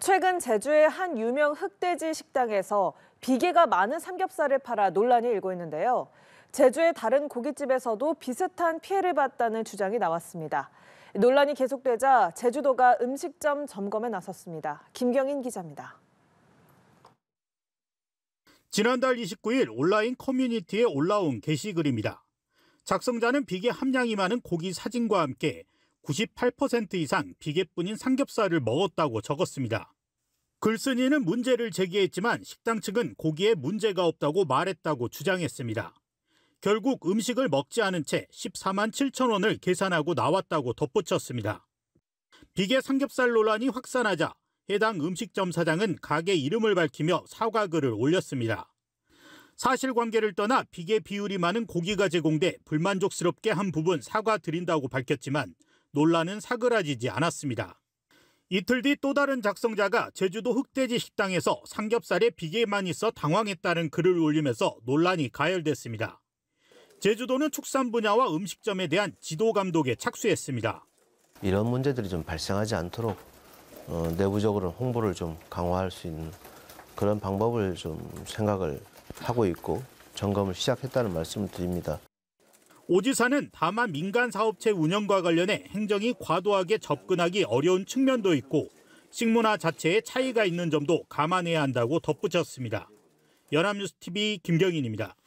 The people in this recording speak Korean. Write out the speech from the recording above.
최근 제주의 한 유명 흑돼지 식당에서 비계가 많은 삼겹살을 팔아 논란이 일고 있는데요. 제주의 다른 고깃집에서도 비슷한 피해를 봤다는 주장이 나왔습니다. 논란이 계속되자 제주도가 음식점 점검에 나섰습니다. 김경인 기자입니다. 지난달 29일 온라인 커뮤니티에 올라온 게시글입니다. 작성자는 비계 함량이 많은 고기 사진과 함께 98% 이상 비계뿐인 삼겹살을 먹었다고 적었습니다. 글쓴이는 문제를 제기했지만 식당 측은 고기에 문제가 없다고 말했다고 주장했습니다. 결국 음식을 먹지 않은 채 14만 7천 원을 계산하고 나왔다고 덧붙였습니다. 비계 삼겹살 논란이 확산하자 해당 음식점 사장은 가게 이름을 밝히며 사과글을 올렸습니다. 사실관계를 떠나 비계 비율이 많은 고기가 제공돼 불만족스럽게 한 부분 사과드린다고 밝혔지만 논란은 사그라지지 않았습니다. 이틀 뒤 또 다른 작성자가 제주도 흑돼지 식당에서 삼겹살에 비계만 있어 당황했다는 글을 올리면서 논란이 가열됐습니다. 제주도는 축산 분야와 음식점에 대한 지도 감독에 착수했습니다. 이런 문제들이 좀 발생하지 않도록 어, 내부적으로 홍보를 좀 강화할 수 있는 그런 방법을 좀 생각을 하고 있고 점검을 시작했다는 말씀을 드립니다. 오 지사는 다만 민간 사업체 운영과 관련해 행정이 과도하게 접근하기 어려운 측면도 있고 식문화 자체에 차이가 있는 점도 감안해야 한다고 덧붙였습니다. 연합뉴스TV 김경인입니다.